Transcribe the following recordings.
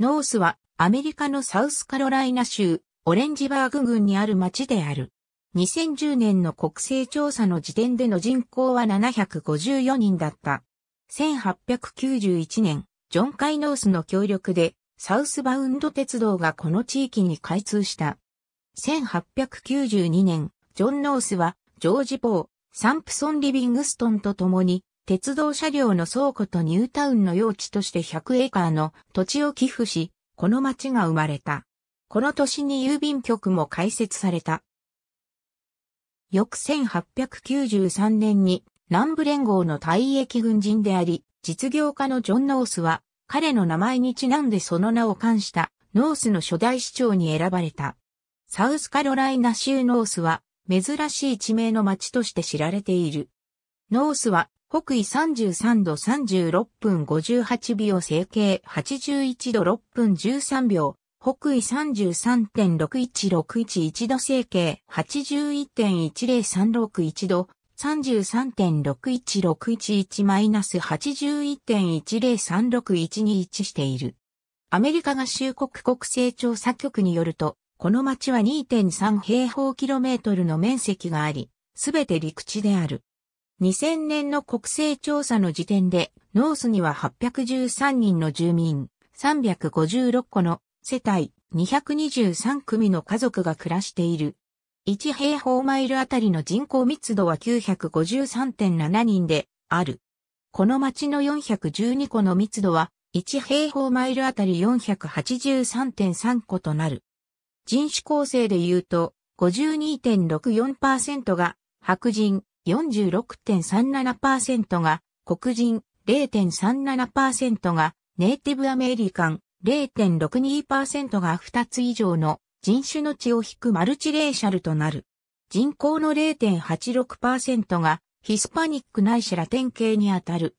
ノースはアメリカのサウスカロライナ州オレンジバーグ郡にある町である。2010年の国勢調査の時点での人口は754人だった。1891年、ジョン・カイノースの協力でサウスバウンド鉄道がこの地域に開通した。1892年、ジョン・ノースはジョージ・ポー、サンプソン・リビングストンと共に鉄道車両の倉庫とニュータウンの用地として100エーカーの土地を寄付し、この町が生まれた。この年に郵便局も開設された。翌1893年に南部連合の退役軍人であり、実業家のジョン・ノースは、彼の名前にちなんでその名を冠したノースの初代市長に選ばれた。サウスカロライナ州ノースは珍しい地名の町として知られている。ノースは北緯33度36分58秒整形81度6分13秒、北緯33.61611度整形81.10361度、3 3 6 1 6 1 1 8 1 1 0 3 6 1 2置している。アメリカ合衆国国勢調査局によると、この町は2.3平方キロメートルの面積があり、すべて陸地である。2000年の国勢調査の時点で、ノースには813人の住民、356個の世帯、223組の家族が暮らしている。1平方マイルあたりの人口密度は953.7人である。この町の412個の密度は1平方マイルあたり483.3個となる。人種構成で言うと52.64%が白人、46.37%が黒人、0.37%がネイティブアメリカン、0.62%が2つ以上の人種の血を引くマルチレーシャルとなる。人口の0.86%がヒスパニックないしラ典型にあたる。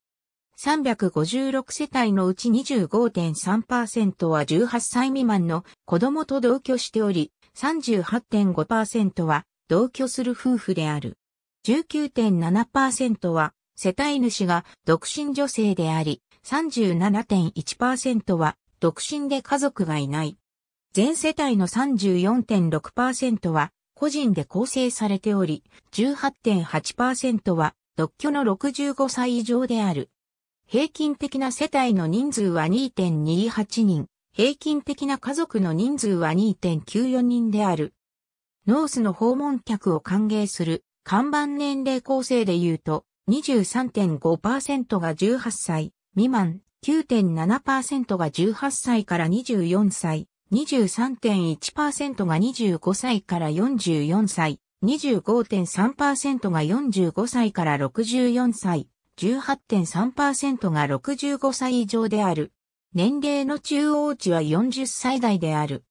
356世帯のうち25.3%は18歳未満の子供と同居しており、38.5%は同居する夫婦である。19.7%は世帯主が独身女性であり、37.1%は独身で家族がいない。全世帯の34.6%は個人で構成されており、18.8%は独居の65歳以上である。平均的な世帯の人数は2.28人、平均的な家族の人数は2.94人である。ノースの訪問客を歓迎する看板年齢構成で言うと、23.5%が18歳未満、9.7%が18歳から24歳、23.1%が25歳から44歳、25.3%が45歳から64歳、18.3%が65歳以上である。年齢の中央値は40歳代である。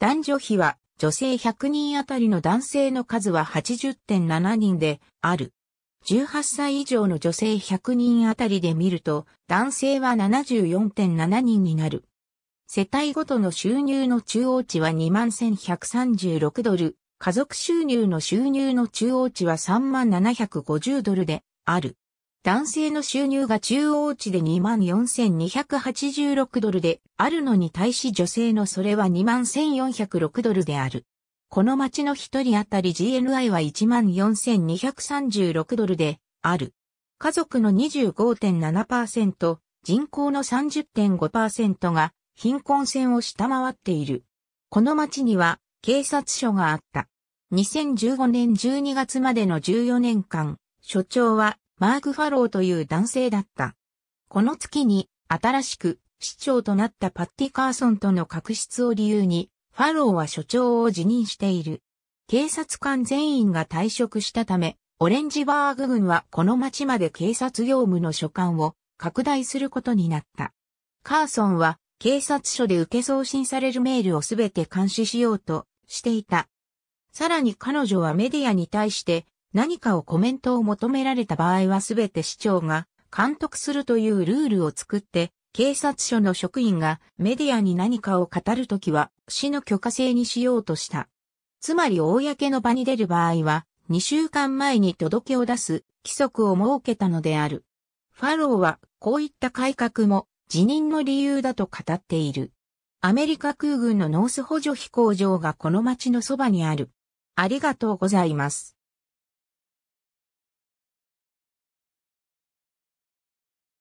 男女比は女性100人あたりの男性の数は80.7人である。18歳以上の女性100人あたりで見ると、男性は74.7人になる。世帯ごとの収入の中央値は21,136ドル、家族収入の収入の中央値は3750ドルである。男性の収入が中央値で24,286ドルであるのに対し女性のそれは21,406ドルである。この町の一人当たり GNI は14,236ドルである。家族の25.7%、人口の30.5%が貧困線を下回っている。この町には警察署があった。2015年12月までの14年間、所長はマーク・ファローという男性だった。この月に、新しく、市長となったパッティ・カーソンとの確執を理由に、ファローは所長を辞任している。警察官全員が退職したため、オレンジバーグ軍はこの町まで警察業務の所管を拡大することになった。カーソンは警察署で受け送信されるメールをすべて監視しようとしていた。さらに彼女はメディアに対して何かをコメントを求められた場合はすべて市長が監督するというルールを作って、警察署の職員がメディアに何かを語るときは、市の許可制にしようとした。つまり、公の場に出る場合は、2週間前に届けを出す規則を設けたのである。ファローは、こういった改革も辞任の理由だと語っている。アメリカ空軍のノース補助飛行場がこの町のそばにある。ありがとうございます。